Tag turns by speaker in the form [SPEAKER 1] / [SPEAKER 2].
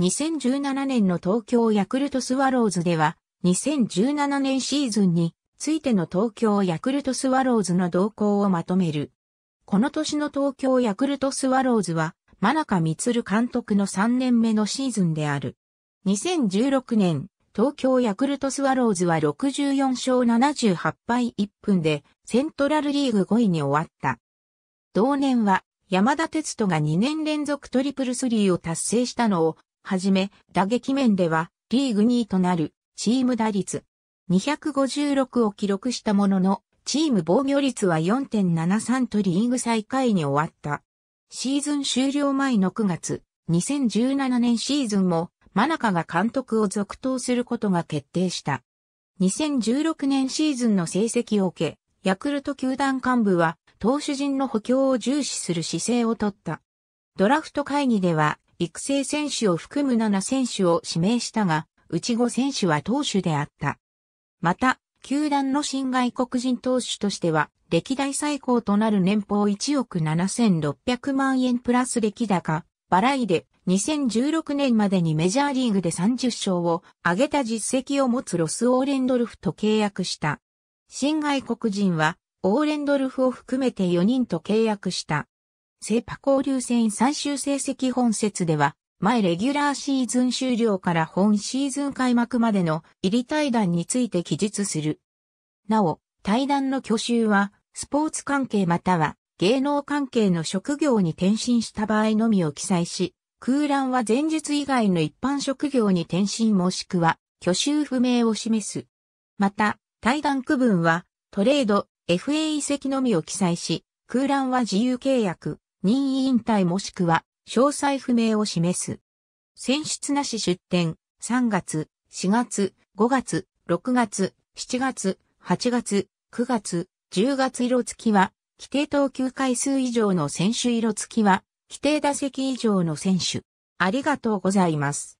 [SPEAKER 1] 2017年の東京ヤクルトスワローズでは、2017年シーズンについての東京ヤクルトスワローズの動向をまとめる。この年の東京ヤクルトスワローズは、真中光監督の3年目のシーズンである。2016年、東京ヤクルトスワローズは64勝78敗1分で、セントラルリーグ5位に終わった。同年は、山田哲人が2年連続トリプルスリーを達成したのをはじめ、打撃面では、リーグ2位となる、チーム打率、256を記録したものの、チーム防御率は4.73とリーグ最下位に終わった。シーズン終了前の9月、2017年シーズンも、マナカが監督を続投することが決定した。2016年シーズンの成績を受け、ヤクルト球団幹部は、投手陣の補強を重視する姿勢をとった。ドラフト会議では、育成選手を含む7選手を指名したが、うち5選手は投手であった。また、球団の新外国人投手としては、歴代最高となる年俸1億7600万円プラス歴高、バライで2016年までにメジャーリーグで30勝を挙げた実績を持つロス・オーレンドルフと契約した。新外国人は、オーレンドルフを含めて4人と契約した。セパ交流戦最終成績本節では、前レギュラーシーズン終了から本シーズン開幕までの入り対談について記述する。なお、対談の去就は、スポーツ関係または芸能関係の職業に転身した場合のみを記載し、空欄は前述以外の一般職業に転身もしくは、去就不明を示す。また、対談区分は、トレード、FA 移籍のみを記載し、空欄は自由契約、任意引退もしくは、詳細不明を示す。選出なし出展、3月、4月、5月、6月、7月、8月、9月、10月色付きは、規定投球回数以上の選手色付きは、規定打席以上の選手。ありがとうございます。